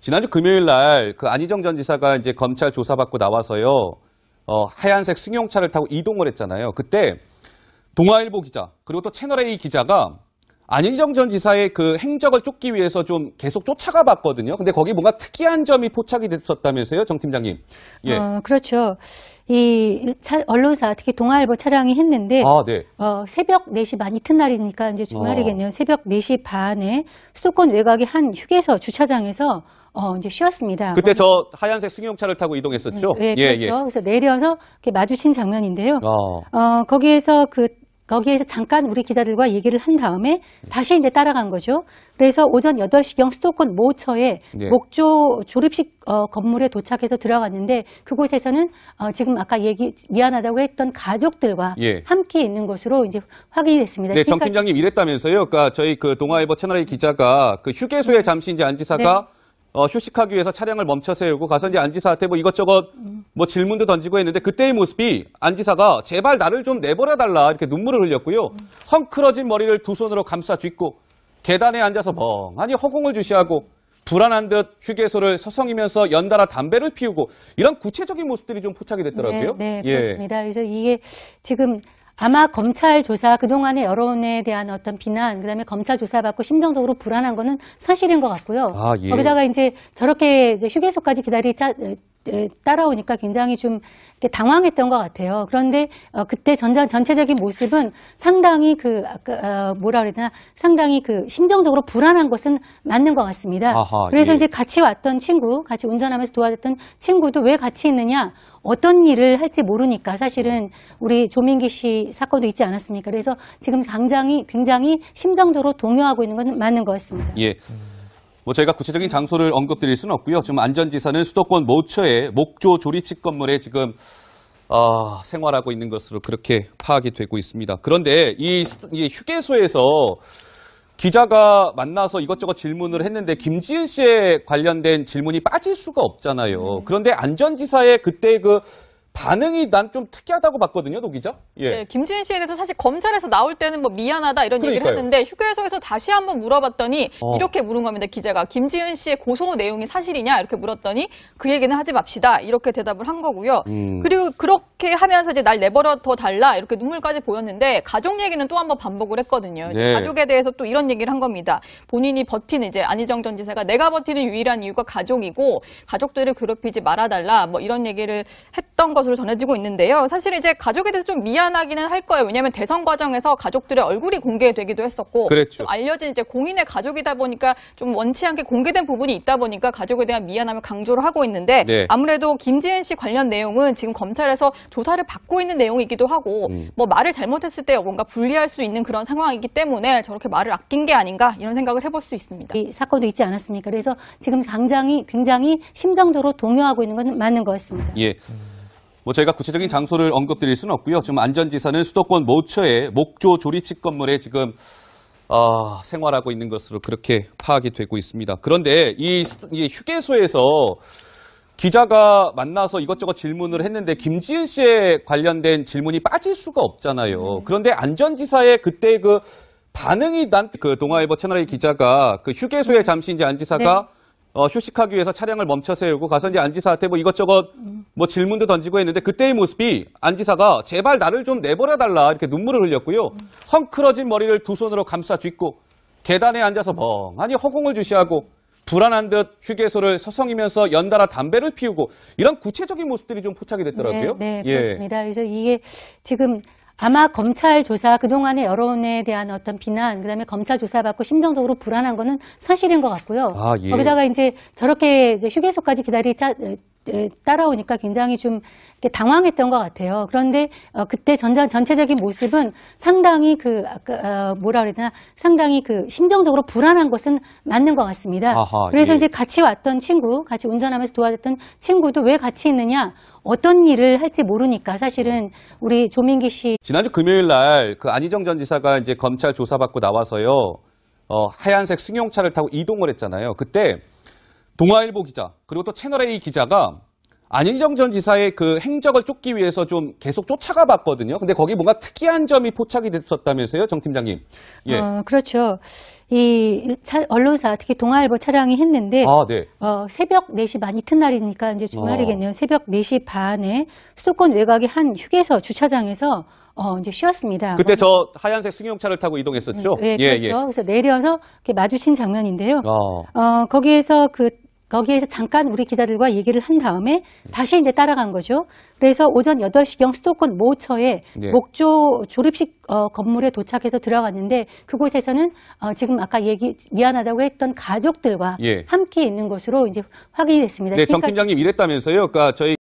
지난주 금요일 날 그 안희정 전 지사가 이제 검찰 조사받고 나와서요. 어, 하얀색 승용차를 타고 이동을 했잖아요. 그때 동아일보 기자 그리고 또 채널A 기자가 안희정 전 지사의 그 행적을 쫓기 위해서 좀 계속 쫓아가 봤거든요. 근데 거기 뭔가 특이한 점이 포착이 됐었다면서요, 정 팀장님? 예. 어, 그렇죠. 이 차, 언론사 특히 동아일보 차량이 했는데 아, 네. 어, 새벽 4시 반 이튿날이니까 이제 아. 주말이겠네요. 어. 새벽 4시 반에 수도권 외곽의 한 휴게소 주차장에서 어, 이제 쉬었습니다. 그때 저 하얀색 승용차를 타고 이동했었죠? 네, 네, 예, 예, 그렇죠. 예. 그래서 내려서 이렇게 마주친 장면인데요. 어. 어, 거기에서 그 거기에서 잠깐 우리 기자들과 얘기를 한 다음에 다시 이제 따라간 거죠. 그래서 오전 8시경 수도권 모처에 예. 목조 조립식 어, 건물에 도착해서 들어갔는데 그곳에서는 어, 지금 아까 얘기 미안하다고 했던 가족들과 예. 함께 있는 것으로 이제 확인이 됐습니다. 네, 정 팀장님 이랬다면서요. 그러니까 저희 그 동아일보 채널의 기자가 그 휴게소에 잠시 이제 안 지사가 네. 어, 휴식하기 위해서 차량을 멈춰 세우고 가서 이제 안지사한테 뭐 이것저것 뭐 질문도 던지고 했는데 그때의 모습이 안지사가 제발 나를 좀 내버려 달라 이렇게 눈물을 흘렸고요. 헝클어진 머리를 두 손으로 감싸 쥐고 계단에 앉아서 멍하니 허공을 주시하고 불안한 듯 휴게소를 서성이면서 연달아 담배를 피우고 이런 구체적인 모습들이 좀 포착이 됐더라고요. 네, 네 예. 그렇습니다. 그래서 이게 지금 아마 검찰 조사 그동안의 여론에 대한 어떤 비난 그다음에 검찰 조사받고 심정적으로 불안한 거는 사실인 것 같고요. 아, 예. 거기다가 이제 저렇게 이제 휴게소까지 기다리 자, 네, 따라오니까 굉장히 좀 당황했던 것 같아요. 그런데 어, 그때 전자, 전체적인 모습은 상당히 그 아까 어, 뭐라 그래야 되나 상당히 그 심정적으로 불안한 것은 맞는 것 같습니다. 아하, 그래서 예. 이제 같이 왔던 친구, 같이 운전하면서 도와줬던 친구도 왜 같이 있느냐? 어떤 일을 할지 모르니까 사실은 우리 조민기 씨 사건도 있지 않았습니까? 그래서 지금 당장이 굉장히 심정적으로 동요하고 있는 건 맞는 것 같습니다. 예. 뭐 저희가 구체적인 장소를 언급드릴 수는 없고요. 지금 안전지사는 수도권 모처의 목조 조립식 건물에 지금 어, 생활하고 있는 것으로 그렇게 파악이 되고 있습니다. 그런데 이, 이 휴게소에서 기자가 만나서 이것저것 질문을 했는데 김지은 씨에 관련된 질문이 빠질 수가 없잖아요. 음. 그런데 안전지사의 그때 그 반응이 난 좀 특이하다고 봤거든요, 노이죠 예. 네, 김지은 씨에 대해서 사실 검찰에서 나올 때는 뭐 미안하다 이런 그러니까요. 얘기를 했는데 휴게소에서 다시 한번 물어봤더니 어. 이렇게 물은 겁니다. 기자가 김지은 씨의 고소 내용이 사실이냐 이렇게 물었더니 그 얘기는 하지 맙시다 이렇게 대답을 한 거고요. 음. 그리고 그렇게 하면서 이제 날 내버려 더 달라 이렇게 눈물까지 보였는데 가족 얘기는 또 한번 반복을 했거든요. 네. 가족에 대해서 또 이런 얘기를 한 겁니다. 본인이 버티는 이제 안희정 전 지사가 내가 버티는 유일한 이유가 가족이고 가족들을 괴롭히지 말아달라 뭐 이런 얘기를 했던 거. 것으로 전해지고 있는데요. 사실 이제 가족에 대해서 좀 미안하기는 할 거예요. 왜냐하면 대선 과정에서 가족들의 얼굴이 공개되기도 했었고 좀 알려진 이제 공인의 가족이다 보니까 좀 원치 않게 공개된 부분이 있다 보니까 가족에 대한 미안함을 강조를 하고 있는데 네. 아무래도 김지은 씨 관련 내용은 지금 검찰에서 조사를 받고 있는 내용이기도 하고 음. 뭐 말을 잘못했을 때 뭔가 불리할 수 있는 그런 상황이기 때문에 저렇게 말을 아낀 게 아닌가 이런 생각을 해볼 수 있습니다. 이 사건도 있지 않았습니까? 그래서 지금 당장이 굉장히 심각도로 동요하고 있는 건 맞는 거였습니다. 예. 뭐 저희가 구체적인 장소를 언급드릴 수는 없고요. 지금 안전지사는 수도권 모처의 목조 조립식 건물에 지금 어, 생활하고 있는 것으로 그렇게 파악이 되고 있습니다. 그런데 이, 이 휴게소에서 기자가 만나서 이것저것 질문을 했는데 김지은 씨에 관련된 질문이 빠질 수가 없잖아요. 음. 그런데 안전지사의 그때 그 반응이 난그 동아일보 채널의 기자가 그 휴게소에 잠시 이제 안지사가 네. 어, 휴식하기 위해서 차량을 멈춰 세우고 가서 이제 안지사한테 뭐 이것저것 뭐 질문도 던지고 했는데 그때의 모습이 안지사가 제발 나를 좀 내버려 달라 이렇게 눈물을 흘렸고요. 헝클어진 머리를 두 손으로 감싸 쥐고 계단에 앉아서 멍하니 허공을 주시하고 불안한 듯 휴게소를 서성이면서 연달아 담배를 피우고 이런 구체적인 모습들이 좀 포착이 됐더라고요. 네, 네 예. 그렇습니다. 그래서 이게 지금 아마 검찰 조사 그동안의 여론에 대한 어떤 비난 그다음에 검찰 조사받고 심정적으로 불안한 거는 사실인 것 같고요. 아, 예. 거기다가 이제 저렇게 이제 휴게소까지 기다리 자, 네, 따라오니까 굉장히 좀 당황했던 것 같아요. 그런데 어, 그때 전자, 전체적인 모습은 상당히 그 아까 어, 뭐라 그래나 상당히 그 심정적으로 불안한 것은 맞는 것 같습니다. 아하, 예. 그래서 예. 이제 같이 왔던 친구, 같이 운전하면서 도와줬던 친구도 왜 같이 있느냐? 어떤 일을 할지 모르니까 사실은 우리 조민기 씨 지난주 금요일 날 그 안희정 전 지사가 이제 검찰 조사받고 나와서요. 어, 하얀색 승용차를 타고 이동을 했잖아요. 그때 동아일보 기자 그리고 또 채널A 기자가 안희정 전 지사의 그 행적을 쫓기 위해서 좀 계속 쫓아가 봤거든요. 근데 거기 뭔가 특이한 점이 포착이 됐었다면서요, 정 팀장님? 예. 어, 그렇죠. 이 차, 언론사 특히 동아일보 차량이 했는데 아, 네. 어, 새벽 4시 반 이튿날이니까 이제 주말이겠네요. 어. 새벽 4시 반에 수도권 외곽의 한 휴게소 주차장에서 어, 이제 쉬었습니다. 그때 저 하얀색 승용차를 타고 이동했었죠? 네, 네 그렇죠. 예, 그래서 내려서 이렇게 마주친 장면인데요. 아. 어, 거기에서 그 거기에서 잠깐 우리 기자들과 얘기를 한 다음에 다시 이제 따라간 거죠. 그래서 오전 8시경 수도권 모처에 네. 목조 조립식 어, 건물에 도착해서 들어갔는데 그곳에서는 어, 지금 아까 얘기 미안하다고 했던 가족들과 예. 함께 있는 것으로 이제 확인이 됐습니다. 네, 정 팀장님 이랬다면서요. 그러니까 저희